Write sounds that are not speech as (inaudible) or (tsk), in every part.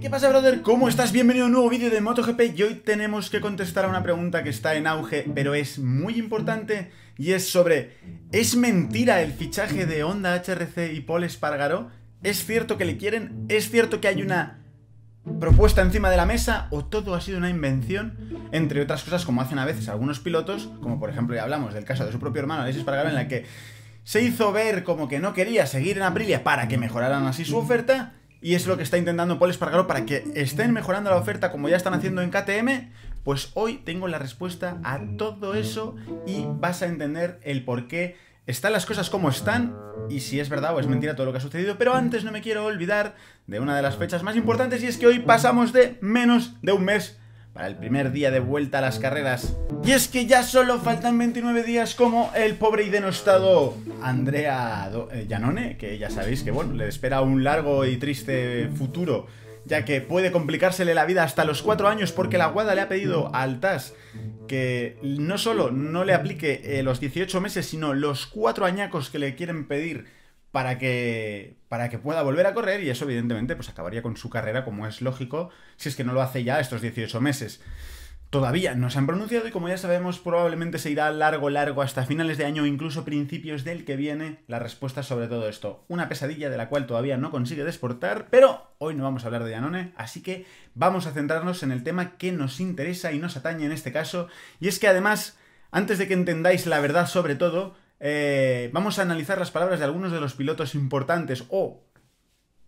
¿Qué pasa, brother? ¿Cómo estás? Bienvenido a un nuevo vídeo de MotoGP y hoy tenemos que contestar a una pregunta que está en auge, pero es muy importante y es sobre ¿Es mentira el fichaje de Honda HRC y Paul Espargaró? ¿Es cierto que le quieren? ¿Es cierto que hay una propuesta encima de la mesa? ¿O todo ha sido una invención? Entre otras cosas, como hacen a veces algunos pilotos, como por ejemplo ya hablamos del caso de su propio hermano Alexis Espargaró, en la que se hizo ver como que no quería seguir en Aprilia para que mejoraran así su oferta y es lo que está intentando Paul Espargaro para que estén mejorando la oferta como ya están haciendo en KTM. Pues hoy tengo la respuesta a todo eso y vas a entender el por qué están las cosas como están y si es verdad o es mentira todo lo que ha sucedido, pero antes no me quiero olvidar de una de las fechas más importantes y es que hoy pasamos de menos de un mes para el primer día de vuelta a las carreras. Y es que ya solo faltan 29 días como el pobre y denostado Andrea eh, Janone. que ya sabéis que bueno, le espera un largo y triste futuro, ya que puede complicársele la vida hasta los 4 años porque la Guada le ha pedido al TAS que no solo no le aplique eh, los 18 meses, sino los 4 añacos que le quieren pedir para que, para que pueda volver a correr y eso evidentemente pues acabaría con su carrera como es lógico si es que no lo hace ya estos 18 meses. Todavía no se han pronunciado y como ya sabemos probablemente se irá largo, largo hasta finales de año o incluso principios del que viene la respuesta sobre todo esto. Una pesadilla de la cual todavía no consigue desportar, pero hoy no vamos a hablar de Yanone, así que vamos a centrarnos en el tema que nos interesa y nos atañe en este caso, y es que además, antes de que entendáis la verdad sobre todo, eh, vamos a analizar las palabras de algunos de los pilotos importantes o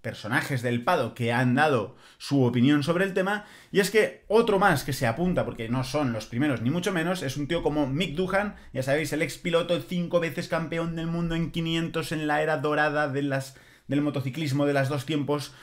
personajes del Pado que han dado su opinión sobre el tema. Y es que otro más que se apunta, porque no son los primeros ni mucho menos, es un tío como Mick Duhan, ya sabéis, el ex piloto cinco veces campeón del mundo en 500 en la era dorada de las, del motociclismo de las dos tiempos,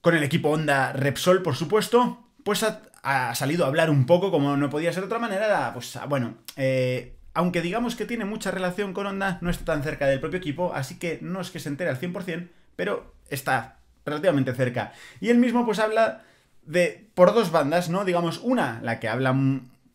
con el equipo Honda Repsol, por supuesto. Pues ha, salido a hablar un poco, como no podía ser de otra manera, pues ah, bueno, eh, aunque digamos que tiene mucha relación con Honda, no está tan cerca del propio equipo, así que no es que se entere al 100%, pero está relativamente cerca. Y él mismo pues habla de por dos bandas, ¿no? Digamos, una, la que habla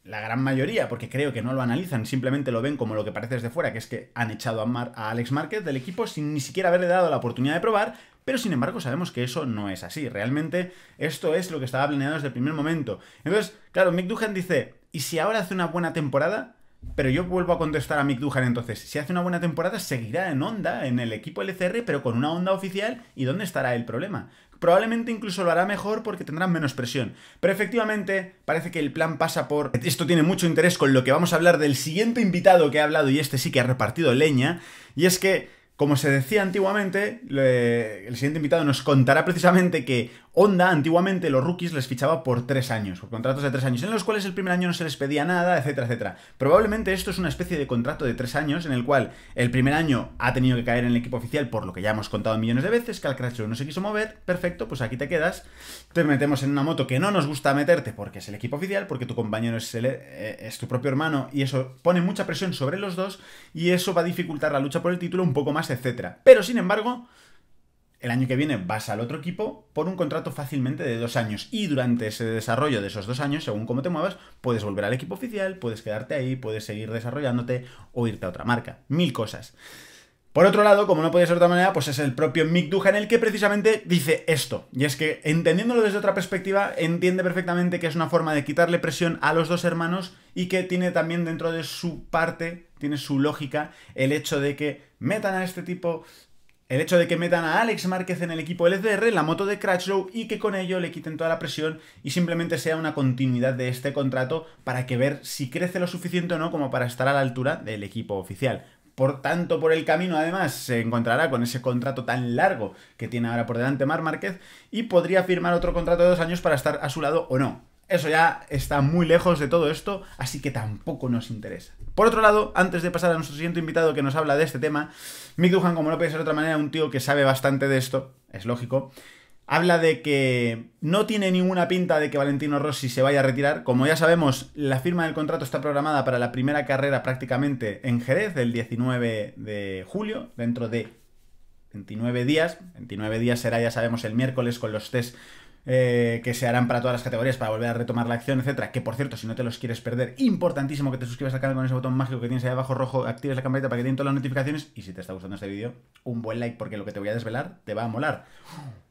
la gran mayoría, porque creo que no lo analizan, simplemente lo ven como lo que parece desde fuera, que es que han echado a, a Alex Márquez del equipo sin ni siquiera haberle dado la oportunidad de probar, pero sin embargo sabemos que eso no es así. Realmente esto es lo que estaba planeado desde el primer momento. Entonces, claro, Mick Duhan dice, ¿y si ahora hace una buena temporada? Pero yo vuelvo a contestar a Mick Duhan entonces. Si hace una buena temporada, seguirá en onda, en el equipo LCR, pero con una onda oficial. ¿Y dónde estará el problema? Probablemente incluso lo hará mejor porque tendrán menos presión. Pero efectivamente, parece que el plan pasa por... Esto tiene mucho interés con lo que vamos a hablar del siguiente invitado que ha hablado y este sí que ha repartido leña. Y es que como se decía antiguamente, el siguiente invitado nos contará precisamente que Honda antiguamente los rookies les fichaba por tres años, por contratos de tres años, en los cuales el primer año no se les pedía nada, etcétera, etcétera. Probablemente esto es una especie de contrato de tres años en el cual el primer año ha tenido que caer en el equipo oficial por lo que ya hemos contado millones de veces, que al crash no se quiso mover, perfecto, pues aquí te quedas, te metemos en una moto que no nos gusta meterte porque es el equipo oficial, porque tu compañero es, eh, es tu propio hermano y eso pone mucha presión sobre los dos y eso va a dificultar la lucha por el título un poco más, etcétera. Pero sin embargo el año que viene vas al otro equipo por un contrato fácilmente de dos años. Y durante ese desarrollo de esos dos años, según cómo te muevas, puedes volver al equipo oficial, puedes quedarte ahí, puedes seguir desarrollándote o irte a otra marca. Mil cosas. Por otro lado, como no puede ser de otra manera, pues es el propio Mick Duhan el que precisamente dice esto. Y es que, entendiéndolo desde otra perspectiva, entiende perfectamente que es una forma de quitarle presión a los dos hermanos y que tiene también dentro de su parte, tiene su lógica, el hecho de que metan a este tipo el hecho de que metan a Alex Márquez en el equipo LCR, la moto de Crutchlow y que con ello le quiten toda la presión y simplemente sea una continuidad de este contrato para que ver si crece lo suficiente o no como para estar a la altura del equipo oficial. Por tanto, por el camino, además, se encontrará con ese contrato tan largo que tiene ahora por delante Mar Márquez y podría firmar otro contrato de dos años para estar a su lado o no. Eso ya está muy lejos de todo esto, así que tampoco nos interesa. Por otro lado, antes de pasar a nuestro siguiente invitado que nos habla de este tema, Mick Duhan, como no puede ser de otra manera, un tío que sabe bastante de esto, es lógico, habla de que no tiene ninguna pinta de que Valentino Rossi se vaya a retirar. Como ya sabemos, la firma del contrato está programada para la primera carrera prácticamente en Jerez, el 19 de julio, dentro de 29 días. 29 días será, ya sabemos, el miércoles con los test eh, que se harán para todas las categorías para volver a retomar la acción, etcétera. Que por cierto, si no te los quieres perder, importantísimo que te suscribas al canal con ese botón mágico que tienes ahí abajo rojo, actives la campanita para que te den todas las notificaciones. Y si te está gustando este vídeo, un buen like, porque lo que te voy a desvelar te va a molar.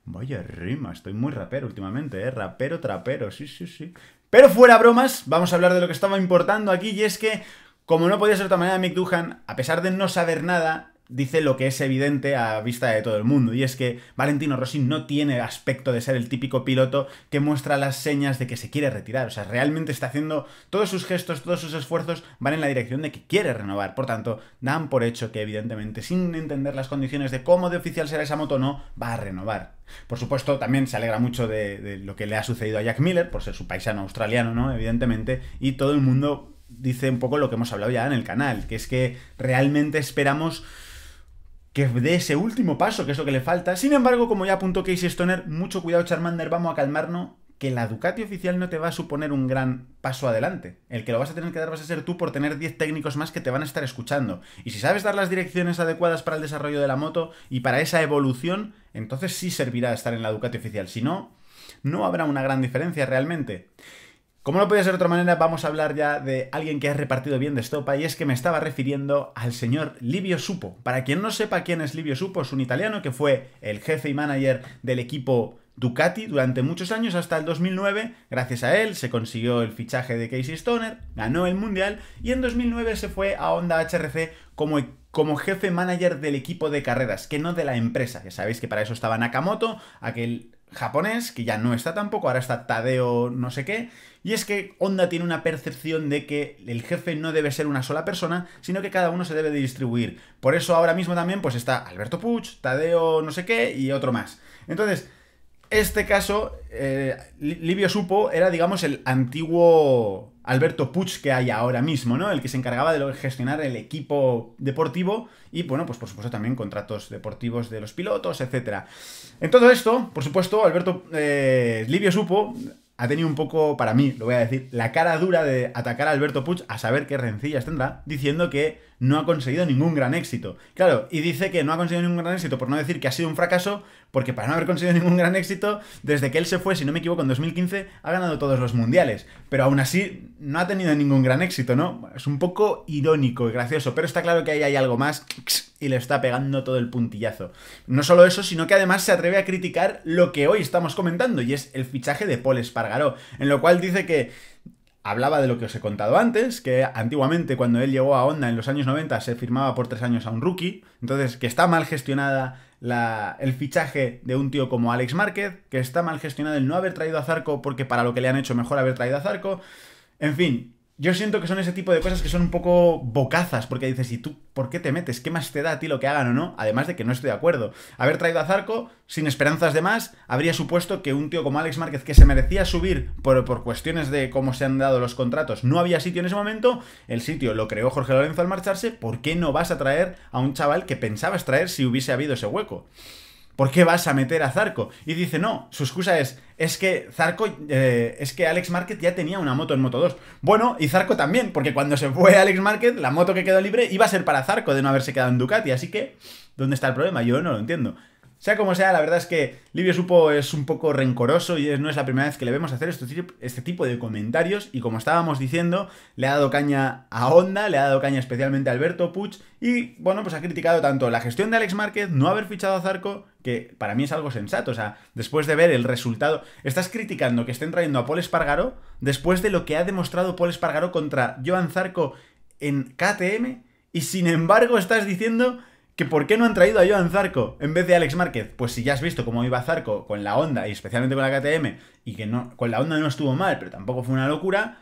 Vaya rima, estoy muy rapero últimamente, ¿eh? Rapero, trapero, sí, sí, sí. Pero fuera bromas, vamos a hablar de lo que estaba importando aquí, y es que, como no podía ser de otra manera, Mick Duhan, a pesar de no saber nada, dice lo que es evidente a vista de todo el mundo, y es que Valentino Rossi no tiene aspecto de ser el típico piloto que muestra las señas de que se quiere retirar, o sea, realmente está haciendo todos sus gestos, todos sus esfuerzos van en la dirección de que quiere renovar, por tanto, dan por hecho que evidentemente, sin entender las condiciones de cómo de oficial será esa moto, no va a renovar. Por supuesto, también se alegra mucho de, lo que le ha sucedido a Jack Miller, por ser su paisano australiano, ¿no? Evidentemente, y todo el mundo dice un poco lo que hemos hablado ya en el canal, que es que realmente esperamos que dé ese último paso, que es lo que le falta. Sin embargo, como ya apuntó Casey Stoner, mucho cuidado Charmander, vamos a calmarnos, que la Ducati oficial no te va a suponer un gran paso adelante. El que lo vas a tener que dar vas a ser tú por tener 10 técnicos más que te van a estar escuchando. Y si sabes dar las direcciones adecuadas para el desarrollo de la moto y para esa evolución, entonces sí servirá estar en la Ducati oficial. Si no, no habrá una gran diferencia realmente. Como no puede ser de otra manera, vamos a hablar ya de alguien que ha repartido bien de estopa, y es que me estaba refiriendo al señor Livio Supo. Para quien no sepa quién es Livio Supo, es un italiano que fue el jefe y manager del equipo Ducati durante muchos años, hasta el 2009. Gracias a él se consiguió el fichaje de Casey Stoner, ganó el Mundial, y en 2009 se fue a Honda HRC como como jefe manager del equipo de carreras, que no de la empresa. Ya sabéis que para eso estaba Nakamoto, aquel japonés, que ya no está tampoco, ahora está Tadeo no sé qué, y es que Honda tiene una percepción de que el jefe no debe ser una sola persona, sino que cada uno se debe distribuir. Por eso ahora mismo también pues está Alberto Puch, Tadeo no sé qué y otro más. Entonces, este caso, eh, Livio Supo era digamos el antiguo Alberto Puch que hay ahora mismo, ¿no? El que se encargaba de gestionar el equipo deportivo y, bueno, pues por supuesto también contratos deportivos de los pilotos, etc. En todo esto, por supuesto, Alberto eh, Livio Supo ha tenido un poco, para mí, lo voy a decir, la cara dura de atacar a Alberto Puch a saber qué rencillas tendrá, diciendo que no ha conseguido ningún gran éxito. Claro, y dice que no ha conseguido ningún gran éxito, por no decir que ha sido un fracaso, porque para no haber conseguido (laughs) ningún gran éxito, desde que él se fue, si no me equivoco, en 2015, ha ganado todos los mundiales. Pero aún así, no ha tenido ningún gran éxito, ¿no? Es un poco irónico y gracioso, pero está claro que ahí hay algo más (tsk) y le está pegando todo el puntillazo. No solo eso, sino que además se atreve a criticar lo que hoy estamos comentando, y es el fichaje de Paul Espargaró, en lo cual dice que hablaba de lo que os he contado antes, que antiguamente cuando él llegó a Honda en los años 90 se firmaba por tres años a un rookie, entonces que está mal gestionada la, el fichaje de un tío como Alex Márquez, que está mal gestionado el no haber traído a Zarco porque para lo que le han hecho mejor haber traído a Zarco, en fin, yo siento que son ese tipo de cosas que son un poco bocazas, porque dices, ¿y tú por qué te metes? ¿Qué más te da a ti lo que hagan o no? Además de que no estoy de acuerdo. Haber traído a Zarco, sin esperanzas de más, habría supuesto que un tío como Alex Márquez, que se merecía subir por, por cuestiones de cómo se han dado los contratos, no había sitio en ese momento, el sitio lo creó Jorge Lorenzo al marcharse, ¿por qué no vas a traer a un chaval que pensabas traer si hubiese habido ese hueco? ¿Por qué vas a meter a Zarco? Y dice, no, su excusa es, es que Zarco, eh, es que Alex Market ya tenía una moto en Moto 2. Bueno, y Zarco también, porque cuando se fue Alex Market, la moto que quedó libre iba a ser para Zarco de no haberse quedado en Ducati. Así que, ¿dónde está el problema? Yo no lo entiendo. Sea como sea, la verdad es que Livio Supo es un poco rencoroso y no es la primera vez que le vemos hacer este tipo de comentarios y como estábamos diciendo, le ha dado caña a Honda, le ha dado caña especialmente a Alberto Puch y bueno, pues ha criticado tanto la gestión de Alex Márquez, no haber fichado a Zarco, que para mí es algo sensato, o sea, después de ver el resultado, estás criticando que estén trayendo a Paul Espargaró después de lo que ha demostrado Paul Espargaró contra Joan Zarco en KTM y sin embargo estás diciendo ¿Que ¿Por qué no han traído a Joan Zarco en vez de Alex Márquez? Pues si ya has visto cómo iba Zarco con la onda y especialmente con la KTM, y que no, con la onda no estuvo mal, pero tampoco fue una locura,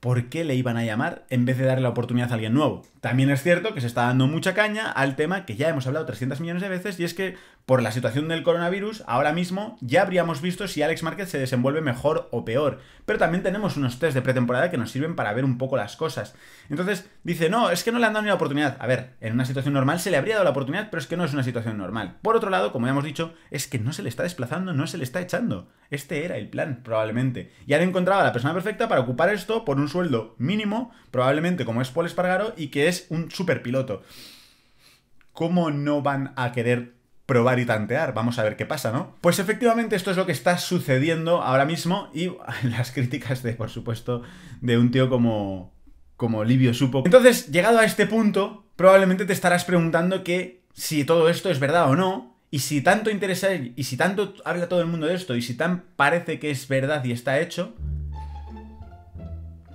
¿por qué le iban a llamar en vez de darle la oportunidad a alguien nuevo? También es cierto que se está dando mucha caña al tema que ya hemos hablado 300 millones de veces, y es que por la situación del coronavirus, ahora mismo ya habríamos visto si Alex Márquez se desenvuelve mejor o peor. Pero también tenemos unos test de pretemporada que nos sirven para ver un poco las cosas. Entonces dice, no, es que no le han dado ni la oportunidad. A ver, en una situación normal se le habría dado la oportunidad, pero es que no es una situación normal. Por otro lado, como ya hemos dicho, es que no se le está desplazando, no se le está echando. Este era el plan, probablemente. Y han encontrado a la persona perfecta para ocupar esto por un sueldo mínimo, probablemente como es Paul Espargaro, y que es un superpiloto. ¿Cómo no van a querer probar y tantear, vamos a ver qué pasa, ¿no? Pues efectivamente esto es lo que está sucediendo ahora mismo y (laughs) las críticas de, por supuesto, de un tío como, como Livio Supo. Entonces, llegado a este punto, probablemente te estarás preguntando que si todo esto es verdad o no, y si tanto interesa, y si tanto habla todo el mundo de esto, y si tan parece que es verdad y está hecho,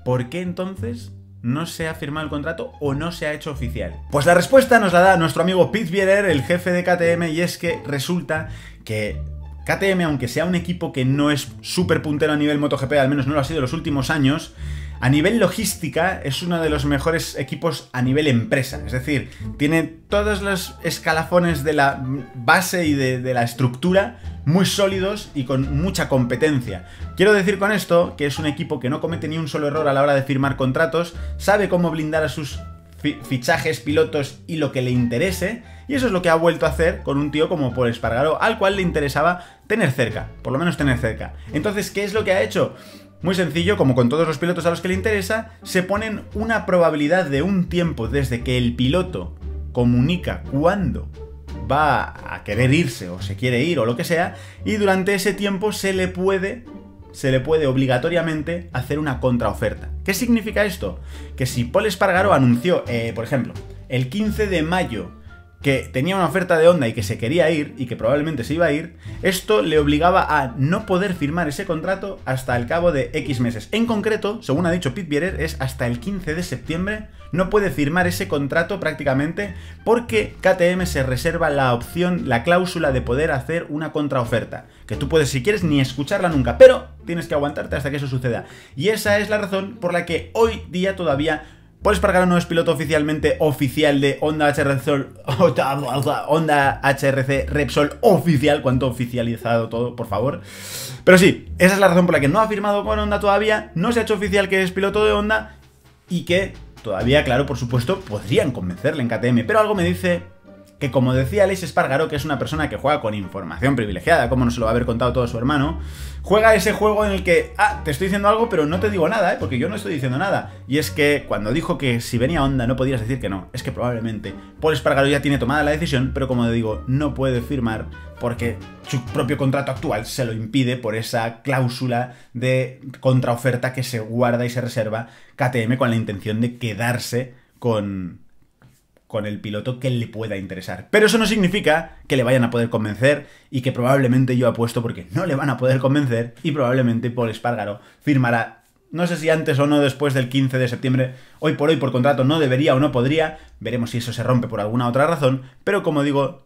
¿por qué entonces no se ha firmado el contrato o no se ha hecho oficial? Pues la respuesta nos la da nuestro amigo Pete Bierer, el jefe de KTM, y es que resulta que KTM, aunque sea un equipo que no es súper puntero a nivel MotoGP, al menos no lo ha sido en los últimos años, a nivel logística es uno de los mejores equipos a nivel empresa. Es decir, tiene todos los escalafones de la base y de la estructura muy sólidos y con mucha competencia. Quiero decir con esto que es un equipo que no comete ni un solo error a la hora de firmar contratos, sabe cómo blindar a sus fichajes, pilotos y lo que le interese, y eso es lo que ha vuelto a hacer con un tío como Paul Espargaro al cual le interesaba tener cerca, por lo menos tener cerca. Entonces, ¿qué es lo que ha hecho? Muy sencillo, como con todos los pilotos a los que le interesa, se ponen una probabilidad de un tiempo desde que el piloto comunica cuándo va a querer irse o se quiere ir o lo que sea, y durante ese tiempo se le puede se le puede obligatoriamente hacer una contraoferta. ¿Qué significa esto? Que si Paul Espargaro anunció, eh, por ejemplo, el 15 de mayo que tenía una oferta de onda y que se quería ir y que probablemente se iba a ir, esto le obligaba a no poder firmar ese contrato hasta el cabo de X meses. En concreto, según ha dicho Pete Bierer, es hasta el 15 de septiembre no puede firmar ese contrato prácticamente porque KTM se reserva la opción, la cláusula de poder hacer una contraoferta, que tú puedes si quieres ni escucharla nunca, pero tienes que aguantarte hasta que eso suceda. Y esa es la razón por la que hoy día todavía para acá, no es piloto oficialmente oficial de Honda HRC, (laughs) Honda HRC Repsol oficial, cuanto oficializado todo, por favor. Pero sí, esa es la razón por la que no ha firmado con Honda todavía, no se ha hecho oficial que es piloto de Honda y que todavía, claro, por supuesto, podrían convencerle en KTM, pero algo me dice que como decía Alex Espargaro, que es una persona que juega con información privilegiada, como nos lo va a haber contado todo su hermano, juega ese juego en el que, ah, te estoy diciendo algo, pero no te digo nada, ¿eh? porque yo no estoy diciendo nada. Y es que cuando dijo que si venía Onda no podías decir que no, es que probablemente Paul Espargaro ya tiene tomada la decisión, pero como digo, no puede firmar porque su propio contrato actual se lo impide por esa cláusula de contraoferta que se guarda y se reserva KTM con la intención de quedarse con con el piloto que le pueda interesar. Pero eso no significa que le vayan a poder convencer y que probablemente yo apuesto porque no le van a poder convencer y probablemente Paul Espargaro firmará no sé si antes o no después del 15 de septiembre, hoy por hoy por contrato no debería o no podría, veremos si eso se rompe por alguna otra razón, pero como digo,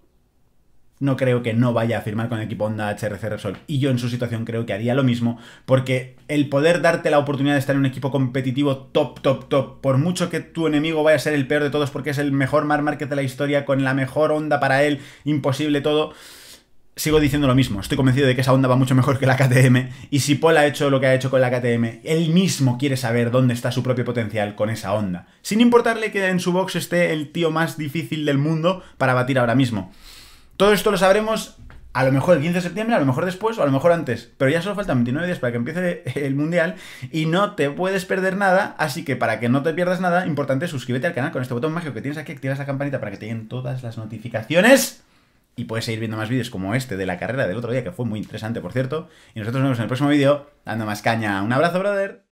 no creo que no vaya a firmar con el equipo Honda HRC Repsol. Y yo en su situación creo que haría lo mismo, porque el poder darte la oportunidad de estar en un equipo competitivo top, top, top, por mucho que tu enemigo vaya a ser el peor de todos, porque es el mejor mar market de la historia, con la mejor onda para él, imposible todo. Sigo diciendo lo mismo, estoy convencido de que esa onda va mucho mejor que la KTM, y si Paul ha hecho lo que ha hecho con la KTM, él mismo quiere saber dónde está su propio potencial con esa onda, sin importarle que en su box esté el tío más difícil del mundo para batir ahora mismo. Todo esto lo sabremos a lo mejor el 15 de septiembre, a lo mejor después o a lo mejor antes. Pero ya solo faltan 29 días para que empiece el mundial y no te puedes perder nada. Así que para que no te pierdas nada, importante, suscríbete al canal con este botón mágico que tienes aquí, activas la campanita para que te lleguen todas las notificaciones. Y puedes seguir viendo más vídeos como este de la carrera del otro día, que fue muy interesante, por cierto. Y nosotros nos vemos en el próximo vídeo, dando más caña. Un abrazo, brother.